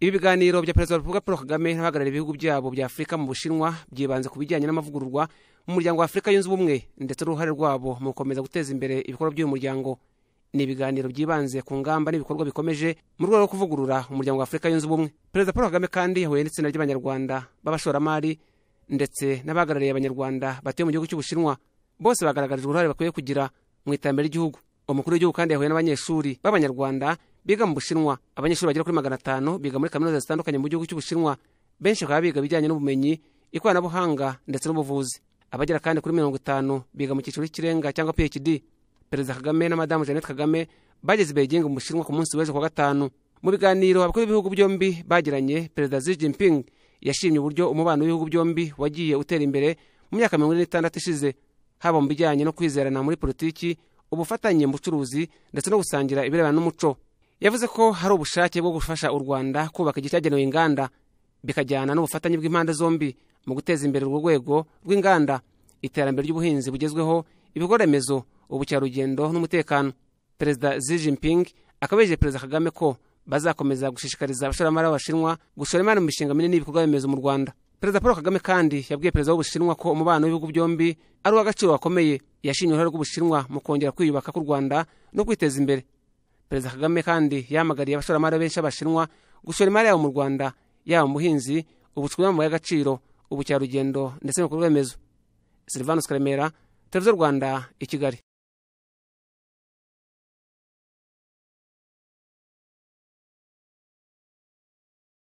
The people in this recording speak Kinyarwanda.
ibi biganiro bya perezida wa repubulika paul kagame n'abahagarariye ibihugu byabo bya afurika mu bushinwa byibanze ku bijyanye n'amavugururwa mu muryango wa afurika yunze ubumwe ndetse n'uruhare rwabo mu gukomeza guteza imbere ibikorwa by'uyu muryango ni ibiganiro byibanze ku ngamba n'ibikorwa bikomeje mu rwego rwo kuvugurura umuryango wa afurika yunze ubumwe perezida paul kagame kandi yahuye n'itsinda ry'abanyarwanda b'abashoramari ndetse n'abahagarariye abanyarwanda batuye mu gihugu cy'ubushinwa bose bagaragarijwe uruhare bakwiye kugira mu iterambere ry'igihugu umukuru w'igihugu kandi yahuye n'abanyeshuri b'abanyarwanda biga mu bushinwa abanyeshuri bagera kuri magana atanu biga muri kaminuza zitandukanye mu gihugu cy'ubushinwa benshi bakaba biga ibijyanye n'ubumenyi ikoranabuhanga ndetse n'ubuvuzi abagera kandi kuri mirongo itanu biga mu cyiciro cy'ikirenga cyangwa phd perezida kagame na madamu jeannette kagame bageze i mu bushinwa ku munsi w'ejo kuwa gatanu mu biganiro abakuru b'ibihugu byombi bagiranye perezida xi jinping yashimye uburyo umubano w'ibihugu byombi wagiye utera imbere mu myaka mirongo ine n'itandatu ishize haba mu bijyanye no kwizerana muri politiki ubufatanye mu bucuruzi ndetse no gusangira ibirebana n'umuco yavuze ko hari ubushake bwo gufasha u rwanda kubaka igihe inganda bikajyana n'ubufatanye bw'impande zombi mu guteza imbere urwo rwego rw'inganda iterambere ry'ubuhinzi bugezweho ibikorwa remezo ubukerarugendo n'umutekano perezida xi jinping akabejeje perezida kagame ko bazakomeza gushishikariza abashoramari b'abashinwa gushora imari mu mishinga minini y'ibikorwa remezo mu rwanda perezida paul kagame kandi yabwiye perezida w'ubushinwa ko umubano w'ibihugu byombi ari uw'agaciro gakomeye yashimye uruhare rw'ubushinwa mu kongera kwiyubaka k'u rwanda no kwiteza imbere perezida kagame kandi yamagariye abashoramari benshi b'abashinwa gushora imari yabo mu rwanda yaba ubuhinzi ubusukura mu y'agaciro ubukerarugendo ndetse n'ibikorwa remezo silvanus karemera televiziyo rwanda i kigali